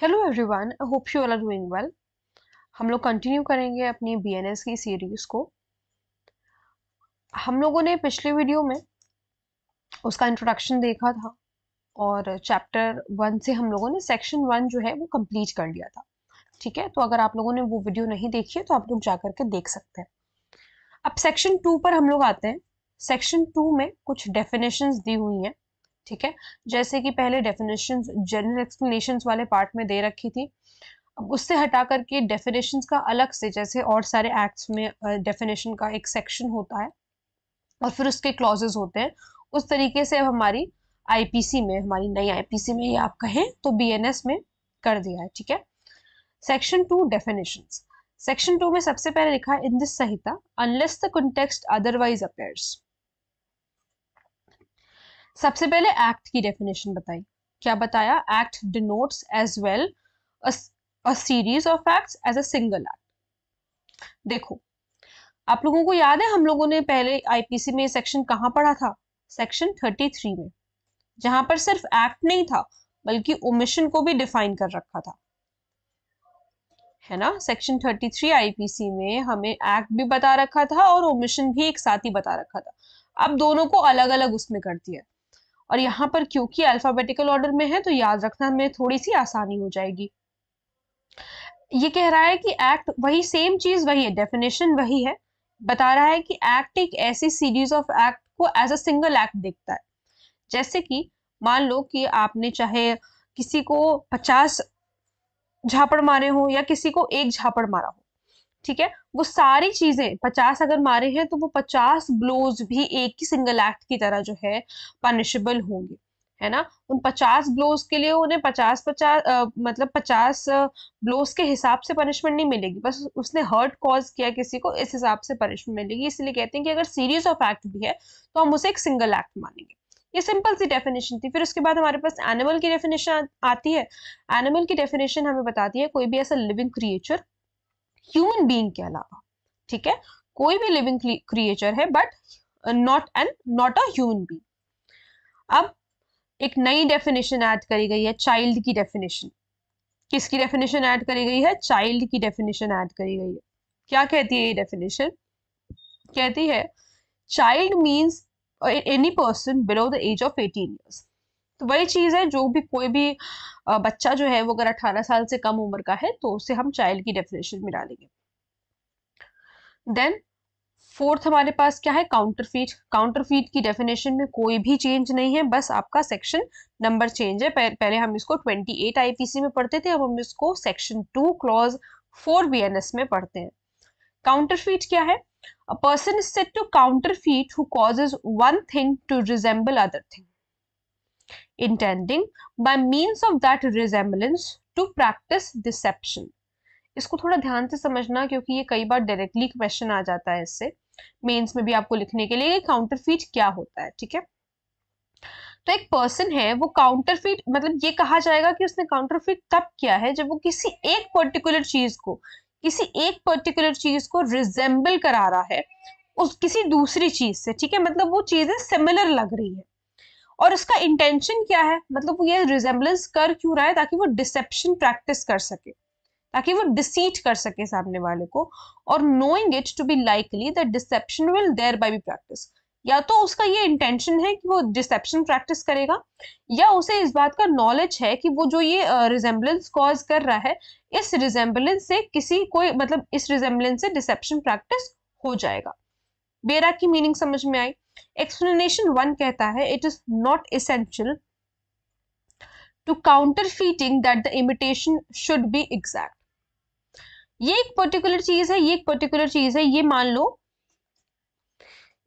Hello everyone I hope you all are doing well हम लोग continue करेंगे अपनी बीएनएस की सीरीज को हम लोगों ने पिछले वीडियो में उसका इंट्रोडक्शन देखा था और चैप्टर वन से हम लोगों ने सेक्शन वन जो है वो कंप्लीट कर लिया था ठीक है तो अगर आप लोगों ने वो वीडियो नहीं देखी है तो आप लोग जा करके देख सकते हैं अब सेक्शन टू पर हम लोग आते हैं सेक्शन टू में कुछ डेफिनेशंस दी हुई हैं ठीक है जैसे कि पहले डेफिनेशन जनरल एक्सप्लेनेशन वाले पार्ट में दे रखी थी अब उससे हटा करके डेफिनेशन का अलग से जैसे और सारे एक्ट्स में डेफिनेशन का एक सेक्शन होता है और फिर उसके क्लॉजेज होते हैं उस तरीके से अब हमारी आईपीसी में हमारी नई आईपीसी में ये आप कहें तो बीएनएस में कर दिया है ठीक है section two definition section two में सबसे पहले लिखा है in this Sanhita unless the context otherwise appears सबसे पहले एक्ट की डेफिनेशन बताई क्या बताया act denotes as well series of act as a single act देखो आप लोगों को याद है हम लोगों ने पहले आईपीसी में सेक्शन कहाँ पढ़ा था सेक्शन 33 में जहां पर सिर्फ एक्ट नहीं था बल्कि ओमिशन को भी डिफाइन कर रखा था है ना सेक्शन 33 आईपीसी में हमें एक्ट भी बता रखा था और ओमिशन भी एक साथ ही बता रखा था अब दोनों को अलग अलग उसमें कर दिया और यहाँ पर क्योंकि अल्फाबेटिकल ऑर्डर में है तो याद रखना हमें थोड़ी सी आसानी हो जाएगी ये कह रहा है कि एक्ट वही सेम चीज वही है डेफिनेशन वही है बता रहा है कि एक्ट एक ऐसी सीरीज ऑफ एक्ट को एज अ सिंगल एक्ट देखता है जैसे कि मान लो कि आपने चाहे किसी को पचास झापड़ मारे हो या किसी को एक झापड़ मारा हो ठीक है वो सारी चीजें पचास अगर मारे हैं तो वो पचास ब्लोज भी एक ही सिंगल एक्ट की तरह जो है पनिशेबल होंगे है ना उन पचास ब्लोज के लिए उन्हें पचास पचास मतलब पचास ब्लोज के हिसाब से पनिशमेंट नहीं मिलेगी बस उसने हर्ट कॉज किया किसी को इस हिसाब से पनिशमेंट मिलेगी इसलिए कहते हैं कि अगर सीरीज ऑफ एक्ट भी है तो हम उसे एक सिंगल एक्ट मानेंगे ये सिंपल सी डेफिनेशन थी फिर उसके बाद हमारे पास एनिमल की डेफिनेशन आती है एनिमल की डेफिनेशन हमें बताती है कोई भी ऐसा लिविंग क्रिएचर ह्यूमन बींग के अलावा ठीक है कोई भी लिविंग क्रिएचर है but not an not a human being अब एक नई डेफिनेशन ऐड करी गई है चाइल्ड की डेफिनेशन किसकी डेफिनेशन ऐड करी गई है चाइल्ड की डेफिनेशन ऐड करी गई है क्या कहती है ये डेफिनेशन कहती है child means any person below the age of eighteen years तो वही चीज़ है जो भी कोई भी बच्चा जो है वो अगर 18 साल से कम उम्र का है तो उसे हम चाइल्ड की डेफिनेशन में डालेंगे देन फोर्थ हमारे पास क्या है काउंटरफीट काउंटरफीट की डेफिनेशन में कोई भी चेंज नहीं है बस आपका सेक्शन नंबर चेंज है पहले हम इसको 28 आईपीसी में पढ़ते थे अब हम इसको section two clause four S में पढ़ते हैं काउंटरफीट क्या है a person is said to counterfeit who causes one thing to resemble other thing intending by means of that resemblance to practice deception इसको थोड़ा ध्यान से समझना क्योंकि ये कई बार डायरेक्टली क्वेश्चन आ जाता है इससे मेंस में भी आपको लिखने के लिए काउंटर फीट क्या होता है ठीक है तो एक पर्सन है वो काउंटरफीट मतलब ये कहा जाएगा कि उसने काउंटरफीट तब किया है जब वो किसी एक पर्टिकुलर चीज को किसी एक पर्टिकुलर चीज को रिजेंबल करा रहा है उस किसी दूसरी चीज से ठीक है मतलब वो चीजें सिमिलर लग रही है और उसका इंटेंशन क्या है मतलब वो ये रिजेम्बलेंस कर क्यों रहा है ताकि वो डिसेप्शन प्रैक्टिस कर सके ताकि वो डिसीट कर सके सामने वाले को और knowing it to be likely the deception will thereby be practised या तो उसका ये इंटेंशन है कि वो डिसेप्शन प्रैक्टिस करेगा या उसे इस बात का नॉलेज है कि वो जो ये रिजेम्बलेंस uh, कॉज कर रहा है इस रिजेम्बलेंस से किसी कोई मतलब इस रिजेम्बलेंस से डिसेप्शन प्रैक्टिस हो जाएगा बेरा की मीनिंग समझ में आई एक्सप्लेनेशन वन कहता है it is not essential to counterfeiting that the imitation should be exact ये एक पर्टिकुलर चीज है ये एक पर्टिकुलर चीज है ये मान लो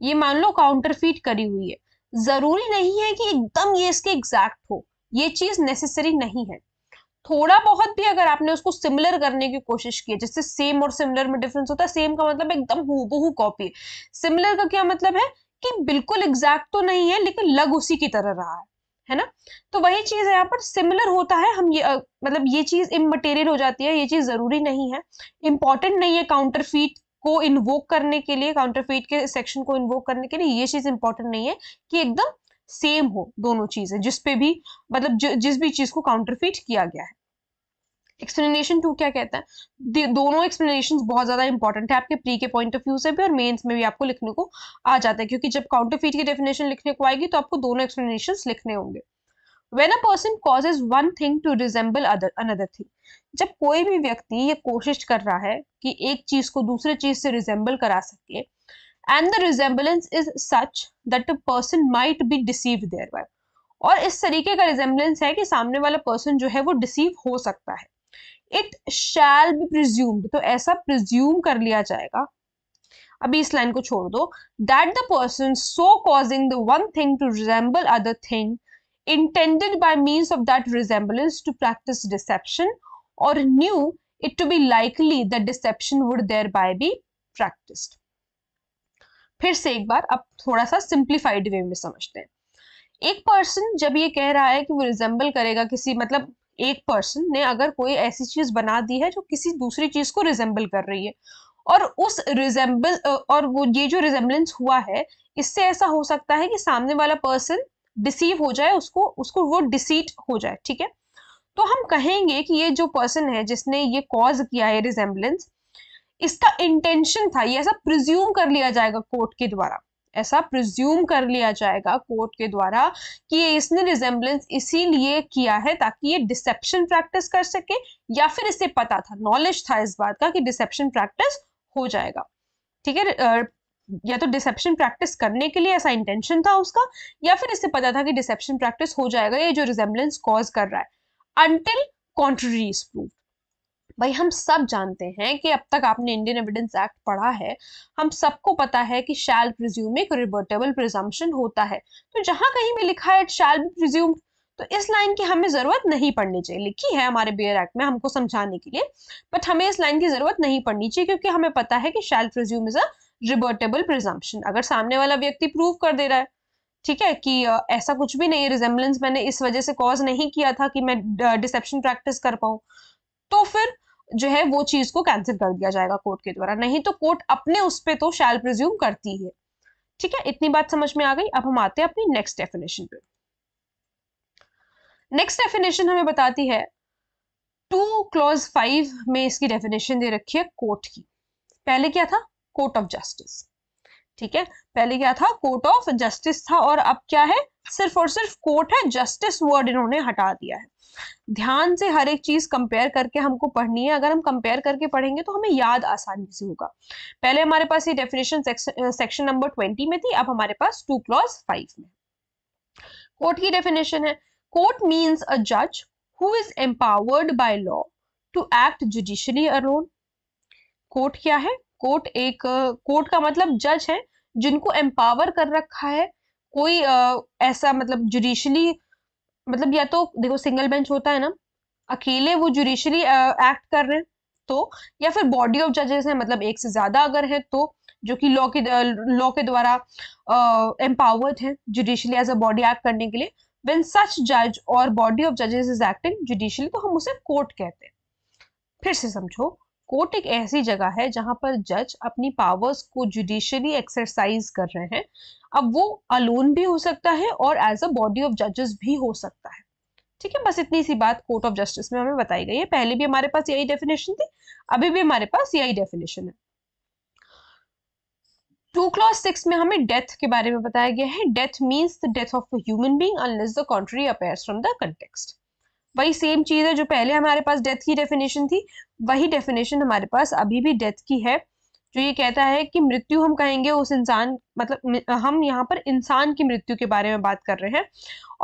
ये मान लो काउंटर फीट करी हुई है जरूरी नहीं है कि एकदम ये इसके एग्जैक्ट हो ये चीज नेसेसरी नहीं है थोड़ा बहुत भी अगर आपने उसको सिमिलर करने की कोशिश की जैसे सेम और सिमिलर में डिफरेंस होता है सेम का मतलब एकदम हूबहू कॉपी सिमिलर का क्या मतलब है कि बिल्कुल एग्जैक्ट तो नहीं है लेकिन लग उसी की तरह रहा है है ना तो वही चीज है यहाँ पर सिमिलर होता है हम ये अ, मतलब ये चीज इमटेरियल हो जाती है ये चीज जरूरी नहीं है इंपॉर्टेंट नहीं है काउंटर फीट को इन्वोक करने के लिए काउंटरफेट के सेक्शन को इन्वोक करने के लिए ये चीज इंपॉर्टेंट नहीं है कि एकदम सेम हो दोनों चीजें जिसपे भी मतलब ज, जिस भी चीज को काउंटरफीट किया गया है एक्सप्लेनेशन टू क्या कहता है दोनों एक्सप्लेनेशन बहुत ज्यादा इंपॉर्टेंट है आपके प्री के पॉइंट ऑफ व्यू से भी और मेन्स में भी आपको लिखने को आ जाता है क्योंकि जब काउंटरफीट की डेफिनेशन लिखने को आएगी तो आपको दोनों एक्सप्लेनेशन लिखने होंगे when a person causes one thing to resemble another thing जब कोई भी व्यक्ति ये कोशिश कर रहा है कि एक चीज को दूसरे चीज से रिजेंबल करा सके and the resemblance is such that a person might be deceive thereby और इस तरीके का रिजेंबलेंस है कि सामने वाला पर्सन जो है वो डिसीव हो सकता है इट शैल बी प्रिज्यूम्ड तो ऐसा प्रिज्यूम कर लिया जाएगा अभी इस लाइन को छोड़ दो that the person so causing the one thing to resemble other thing intended by means of that resemblance to practice deception और knew it to be likely likely deception would thereby be practice फिर से एक बार अब थोड़ा सा simplified वे में समझते हैं एक पर्सन जब ये कह रहा है कि वो रिजेंबल करेगा किसी मतलब एक पर्सन ने अगर कोई ऐसी चीज बना दी है जो किसी दूसरी चीज को रिजेंबल कर रही है और उस रिजेंबल और वो ये जो रिजेंबलेंस हुआ है इससे ऐसा हो सकता है कि सामने वाला पर्सन डिसीव हो जाए उसको उसको वो डिसीट हो जाए ठीक है तो हम कहेंगे कि ये जो पर्सन है जिसने ये कॉज किया है रिजेंबलेंस इसका इंटेंशन था ये ऐसा प्रिज्यूम कर लिया जाएगा कोर्ट के द्वारा ऐसा प्रिज्यूम कर लिया जाएगा कोर्ट के द्वारा कि ये इसने रिजेम्बलेंस इसीलिए किया है ताकि ये डिसेप्शन प्रैक्टिस कर सके या फिर इसे पता था नॉलेज था इस बात का कि डिसेप्शन प्रैक्टिस हो जाएगा ठीक है या तो डिसेप्शन प्रैक्टिस करने के लिए ऐसा इंटेंशन था उसका या फिर इससे पता था कि डिसेप्शन प्रैक्टिस हो जाएगा ये जो रिजेम्बलेंस कॉज कर रहा है अनटिल कॉन्ट्ररी इज भाई हम सब जानते हैं कि अब तक आपने इंडियन एविडेंस एक्ट पढ़ा है हम सबको पता है कि शैल प्रिज्यूम एक रिवर्टेबल प्रिजम्पन होता है तो जहां कहीं में लिखा है शैल बी प्रिज्यूम तो इस लाइन की हमें जरूरत नहीं पड़नी चाहिए लिखी है हमारे बियर एक्ट में हमको समझाने के लिए बट हमें इस लाइन की जरूरत नहीं पड़नी चाहिए क्योंकि हमें पता है कि shall presume is a rebuttable presumption अगर सामने वाला व्यक्ति प्रूव कर दे रहा है ठीक है कि ऐसा कुछ भी नहीं है रिजेम्बलेंस मैंने इस वजह से कॉज नहीं किया था कि मैं डिसेप्शन प्रैक्टिस कर पाऊं तो फिर जो है वो चीज को कैंसिल कर दिया जाएगा कोर्ट के द्वारा नहीं तो कोर्ट अपने उस पर तो शैल प्रिज्यूम करती है ठीक है इतनी बात समझ में आ गई अब हम आते हैं अपनी नेक्स्ट डेफिनेशन पे नेक्स्ट डेफिनेशन हमें बताती है टू क्लॉज फाइव में इसकी डेफिनेशन दे रखी है कोर्ट की पहले क्या था कोर्ट ऑफ जस्टिस ठीक है पहले क्या था कोर्ट ऑफ जस्टिस था और अब क्या है सिर्फ और सिर्फ कोर्ट है जस्टिस वर्ड इन्होंने हटा दिया है ध्यान से हर एक चीज कंपेयर करके हमको पढ़नी है अगर हम कंपेयर करके पढ़ेंगे तो हमें याद आसानी से होगा पहले हमारे पास ये डेफिनेशन सेक्शन नंबर ट्वेंटी में थी अब हमारे पास टू क्लॉज फाइव में कोर्ट की डेफिनेशन है कोर्ट मीन्स अ जज who is empowered by law to act judicially alone court क्या है कोर्ट एक कोर्ट का मतलब जज है जिनको एम्पावर कर रखा है कोई आ, ऐसा मतलब जुडिशली मतलब या तो देखो सिंगल बेंच होता है ना अकेले वो जुडिशली एक्ट कर रहे हैं तो या फिर बॉडी ऑफ जजेस है मतलब एक से ज्यादा अगर है तो जो कि लॉ के लॉ के द्वारा एम्पावर्ड है judicially as a body act करने के लिए वेन सच जज और बॉडी ऑफ जजेस इज एक्टिंग जुडिशली तो हम उसे कोर्ट कहते हैं फिर से समझो कोर्ट एक ऐसी जगह है जहां पर जज अपनी पावर्स को जुडिशली एक्सरसाइज कर रहे हैं अब वो अलोन भी हो सकता है और एज अ बॉडी ऑफ जजेस भी हो सकता है ठीक है बस इतनी सी बात कोर्ट ऑफ जस्टिस में हमें बताई गई है पहले भी हमारे पास यही डेफिनेशन थी अभी भी हमारे पास यही डेफिनेशन है टू क्लॉज सिक्स में हमें डेथ के बारे में बताया गया है death means the death of a human being the appear from the context वही सेम चीज़ है जो पहले हमारे पास डेथ की डेफिनेशन थी वही डेफिनेशन हमारे पास अभी भी डेथ की है जो ये कहता है कि मृत्यु हम कहेंगे उस इंसान मतलब हम यहाँ पर इंसान की मृत्यु के बारे में बात कर रहे हैं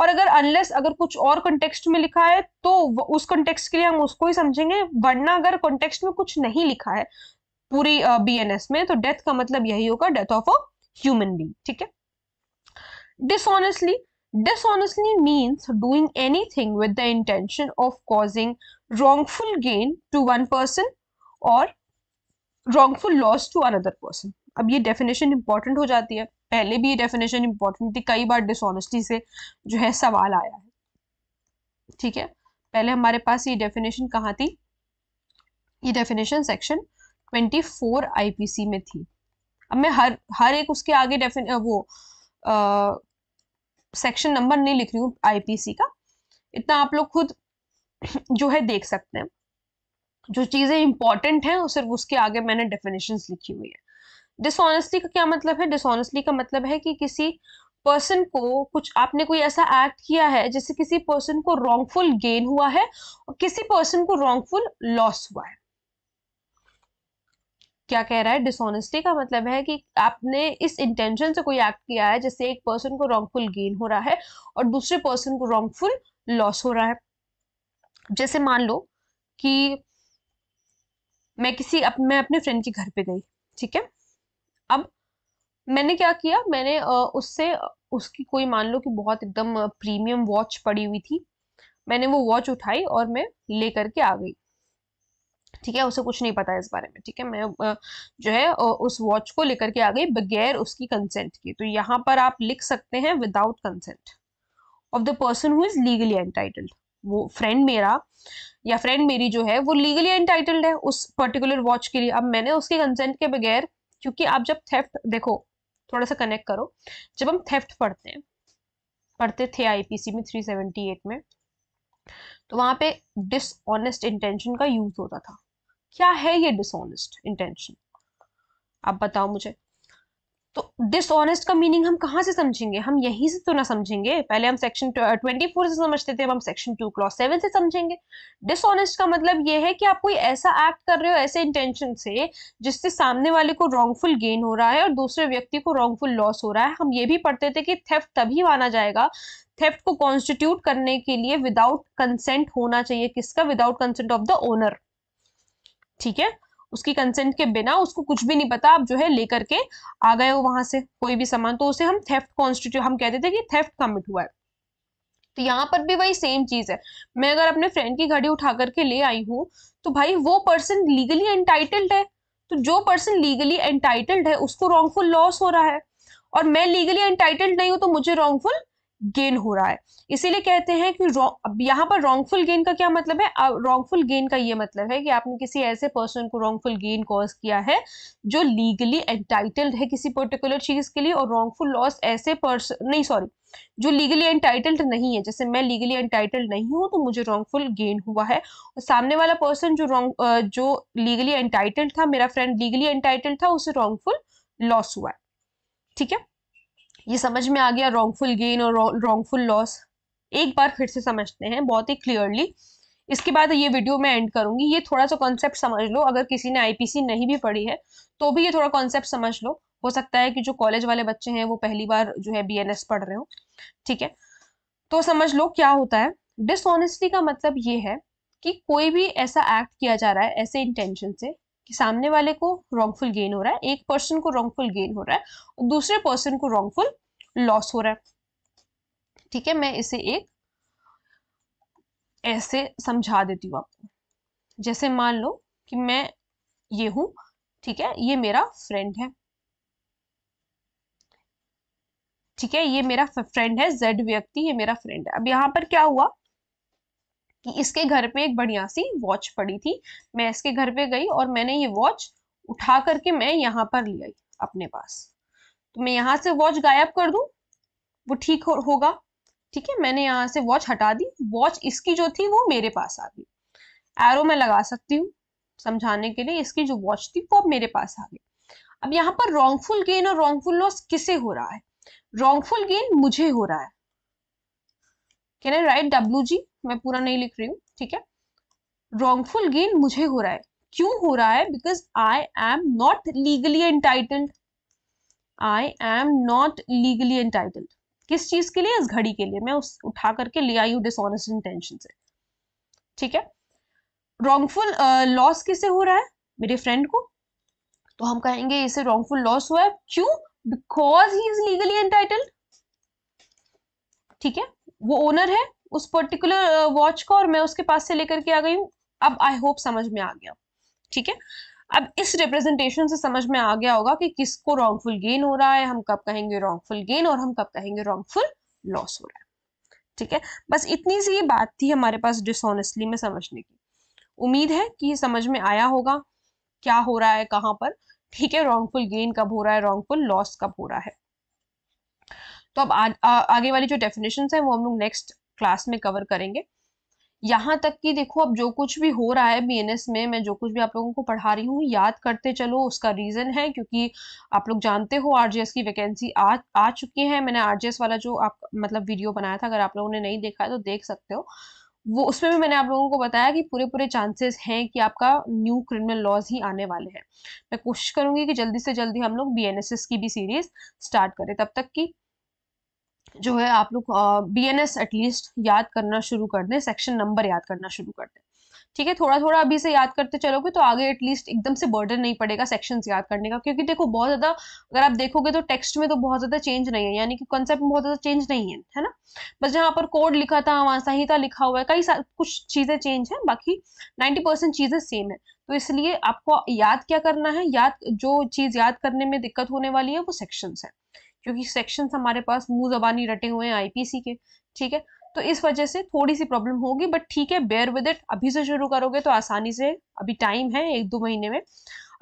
और अगर अनलेस अगर कुछ और कॉन्टेक्स्ट में लिखा है तो उस कॉन्टेक्स्ट के लिए हम उसको ही समझेंगे वरना अगर कॉन्टेक्स्ट में कुछ नहीं लिखा है पूरी बी एन एस में तो डेथ का मतलब यही होगा death of a human being ठीक है dishonestly Dishonestly means doing anything with the intention of causing wrongful gain to one person or wrongful loss to another person. अब ये डेफिनेशन इंपॉर्टेंट हो जाती है पहले भी ये डेफिनेशन इंपॉर्टेंट थी कई बार डिसऑनेस्टी से जो है सवाल आया है ठीक है पहले हमारे पास ये डेफिनेशन कहाँ थी ये डेफिनेशन सेक्शन 24 आईपीसी में थी अब मैं हर हर एक उसके आगे डेफिन वो सेक्शन नंबर नहीं लिख रही हूँ आईपीसी का इतना आप लोग खुद जो है देख सकते हैं जो चीज़ें इंपॉर्टेंट हैं और सिर्फ उसके आगे मैंने डेफिनेशन लिखी हुई है डिसऑनेस्टी का क्या मतलब है डिसऑनेस्टी का मतलब है कि किसी पर्सन को कुछ आपने कोई ऐसा एक्ट किया है जिससे किसी पर्सन को रॉन्गफुल गेन हुआ है और किसी पर्सन को रॉन्गफुल लॉस हुआ है क्या कह रहा है डिसऑनेस्टी का मतलब है कि आपने इस इंटेंशन से कोई एक्ट किया है जिससे एक पर्सन को रॉन्गफुल गेन हो रहा है और दूसरे पर्सन को रॉन्गफुल लॉस हो रहा है जैसे मान लो कि मैं किसी अप, मैं अपने फ्रेंड के घर पे गई ठीक है अब मैंने क्या किया मैंने उससे उसकी कोई मान लो कि बहुत एकदम प्रीमियम वॉच पड़ी हुई थी मैंने वो वॉच उठाई और मैं लेकर के आ गई ठीक है उसे कुछ नहीं पता है इस बारे में ठीक है मैं जो है उस वॉच को लेकर के आ गई बगैर उसकी कंसेंट की तो यहाँ पर आप लिख सकते हैं without consent of the person who is legally entitled वो फ्रेंड मेरा या फ्रेंड मेरी जो है वो लीगली एंटाइटल्ड है उस पर्टिकुलर वॉच के लिए अब मैंने उसके कंसेंट के बगैर क्योंकि आप जब थेफ्ट देखो थोड़ा सा कनेक्ट करो जब हम थेफ्ट पढ़ते हैं पढ़ते थे आईपीसी में 378 में तो वहां पे डिसऑनेस्ट इंटेंशन का यूज होता था क्या है ये डिसऑनेस्ट इंटेंशन आप बताओ मुझे तो डिसऑनेस्ट का मीनिंग हम कहाँ से समझेंगे हम यहीं से तो ना समझेंगे पहले हम सेक्शन ट्वेंटी फोर से समझते थे अब हम सेक्शन टू क्लॉज सेवन से समझेंगे डिसऑनेस्ट का मतलब ये है कि आप कोई ऐसा एक्ट कर रहे हो ऐसे इंटेंशन से जिससे सामने वाले को रॉन्गफुल गेन हो रहा है और दूसरे व्यक्ति को रॉन्गफुल लॉस हो रहा है हम ये भी पढ़ते थे कि थेफ्ट तभी माना जाएगा थेफ्ट को कॉन्स्टिट्यूट करने के लिए विदाउट कंसेंट होना चाहिए किसका without consent of the owner ठीक है उसकी कंसेंट के बिना उसको कुछ भी नहीं पता आप जो है लेकर के आ गए हो वहां से कोई भी सामान तो उसे हम थेफ्ट कॉन्स्टिट्यूट हम कहते थे कि थेफ्ट कमिट हुआ है तो यहाँ पर भी वही सेम चीज है मैं अगर अपने फ्रेंड की घड़ी उठा करके ले आई हूँ तो भाई वो पर्सन लीगली एंटाइटल्ड है तो जो पर्सन लीगली एंटाइटल्ड है उसको रॉन्गफुल लॉस हो रहा है और मैं लीगली एंटाइटल्ड नहीं हूं तो मुझे रॉन्गफुल गेन हो रहा है इसीलिए कहते हैं कि अब यहाँ पर रॉन्गफुल गेन का क्या मतलब है रॉन्गफुल गेन का ये मतलब है कि आपने किसी ऐसे पर्सन को रॉन्गफुल गेन कॉज किया है जो लीगली एंटाइटल्ड है किसी पर्टिकुलर चीज के लिए और रॉन्गफुल लॉस ऐसे पर्सन नहीं सॉरी जो लीगली एंटाइटल्ड नहीं है जैसे मैं लीगली एंटाइटल्ड नहीं हूँ तो मुझे रॉन्गफुल गेन हुआ है और सामने वाला पर्सन जो रॉन्ग जो लीगली एंटाइटल्ड था मेरा फ्रेंड लीगली एंटाइटल्ड था उसे रॉन्गफुल लॉस हुआ है ठीक है ये समझ में आ गया रॉन्गफुल गेन और रॉन्गफुल लॉस एक बार फिर से समझते हैं बहुत ही क्लियरली इसके बाद ये वीडियो मैं एंड करूंगी ये थोड़ा सा कॉन्सेप्ट समझ लो अगर किसी ने आईपीसी नहीं भी पढ़ी है तो भी ये थोड़ा कॉन्सेप्ट समझ लो हो सकता है कि जो कॉलेज वाले बच्चे हैं वो पहली बार जो है बीएनएस पढ़ रहे हो ठीक है तो समझ लो क्या होता है डिसऑनेस्टी का मतलब ये है कि कोई भी ऐसा एक्ट किया जा रहा है ऐसे इंटेंशन से कि सामने वाले को रॉन्गफुल गेन हो रहा है एक पर्सन को रॉन्गफुल गेन हो रहा है और दूसरे पर्सन को रॉन्गफुल लॉस हो रहा है ठीक है मैं इसे एक ऐसे समझा देती हूँ आपको जैसे मान लो कि मैं ये हूं ठीक है ये मेरा फ्रेंड है ठीक है ये मेरा फ्रेंड है जेड व्यक्ति ये मेरा फ्रेंड है अब यहां पर क्या हुआ कि इसके घर पे एक बढ़िया सी वॉच पड़ी थी मैं इसके घर पे गई और मैंने ये वॉच उठा करके मैं यहाँ पर ले आई अपने पास तो मैं यहाँ से वॉच गायब कर दू वो ठीक हो, होगा ठीक है मैंने यहाँ से वॉच हटा दी वॉच इसकी जो थी वो मेरे पास आ गई एरो मैं लगा सकती हूँ समझाने के लिए इसकी जो वॉच थी वो मेरे पास आ गई अब यहाँ पर रॉन्गफुल गेन और रॉन्गफुल लॉस किसे हो रहा है रॉन्गफुल गेन मुझे हो रहा है can I write W G मैं पूरा नहीं लिख रही हूँ ठीक है रॉन्गफुल गेन मुझे हो रहा है क्यों हो रहा है because I am not legally entitled I am not legally entitled किस चीज के लिए इस घड़ी के लिए मैं उस उठा करके ले आई हूँ डिसऑनेस्ट इंटेंशन से ठीक है रॉन्गफुल लॉस uh, किसे हो रहा है मेरे फ्रेंड को तो हम कहेंगे इसे रॉन्गफुल लॉस हुआ है क्यों because he is legally entitled ठीक है वो ओनर है उस पर्टिकुलर वॉच का और मैं उसके पास से लेकर के आ गई हूँ अब आई होप समझ में आ गया ठीक है अब इस रिप्रेजेंटेशन से समझ में आ गया होगा कि किसको रॉन्गफुल गेन हो रहा है हम कब कहेंगे रॉन्गफुल गेन और हम कब कहेंगे रॉन्गफुल लॉस हो रहा है ठीक है बस इतनी सी ये बात थी हमारे पास डिसऑनेस्टली में समझने की उम्मीद है कि ये समझ में आया होगा क्या हो रहा है कहाँ पर ठीक है रॉन्गफुल गेन कब हो रहा है रॉन्गफुल लॉस कब हो रहा है तो अब आ, आ, आगे वाली जो डेफिनेशन है वो हम लोग नेक्स्ट क्लास में कवर करेंगे यहाँ तक कि देखो अब जो कुछ भी हो रहा है बीएनएस में मैं जो कुछ भी आप लोगों को पढ़ा रही हूँ याद करते चलो उसका रीज़न है क्योंकि आप लोग जानते हो आरजीएस की वैकेंसी आ आ चुकी है मैंने आरजीएस वाला जो आप मतलब वीडियो बनाया था अगर आप लोगों ने नहीं देखा है तो देख सकते हो वो उसमें भी मैंने आप लोगों को बताया कि पूरे पूरे चांसेस हैं कि आपका न्यू क्रिमिनल लॉज ही आने वाले हैं मैं कोशिश करूंगी कि जल्दी से जल्दी हम लोग बी की भी सीरीज स्टार्ट करें तब तक की जो है आप लोग बी एन एस एटलीस्ट याद करना शुरू कर दें सेक्शन नंबर याद करना शुरू कर दें ठीक है थोड़ा थोड़ा अभी से याद करते चलोगे तो आगे एटलीस्ट एकदम से बर्डन नहीं पड़ेगा सेक्शन याद करने का क्योंकि देखो बहुत ज़्यादा अगर आप देखोगे तो टेक्स्ट में तो बहुत ज़्यादा चेंज नहीं है यानी कि कॉन्सेप्ट में बहुत ज़्यादा चेंज नहीं है है ना बस जहाँ पर कोड लिखा था वहां संहिता लिखा हुआ है कई कुछ चीज़ें चेंज है बाकी नाइन्टी चीज़ें सेम है तो इसलिए आपको याद क्या करना है याद जो चीज़ याद करने में दिक्कत होने वाली है वो सेक्शन है क्योंकि सेक्शंस हमारे पास मुंह जबानी रटे हुए हैं आईपीसी के ठीक है तो इस वजह से थोड़ी सी प्रॉब्लम होगी बट ठीक है बेयर विद इट अभी से शुरू करोगे तो आसानी से अभी टाइम है एक दो महीने में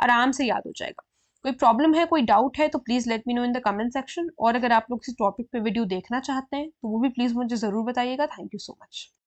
आराम से याद हो जाएगा कोई प्रॉब्लम है कोई डाउट है तो please let me know in the comment section और अगर आप लोग किसी टॉपिक पे वीडियो देखना चाहते हैं तो वो भी प्लीज़ मुझे ज़रूर बताइएगा थैंक यू सो मच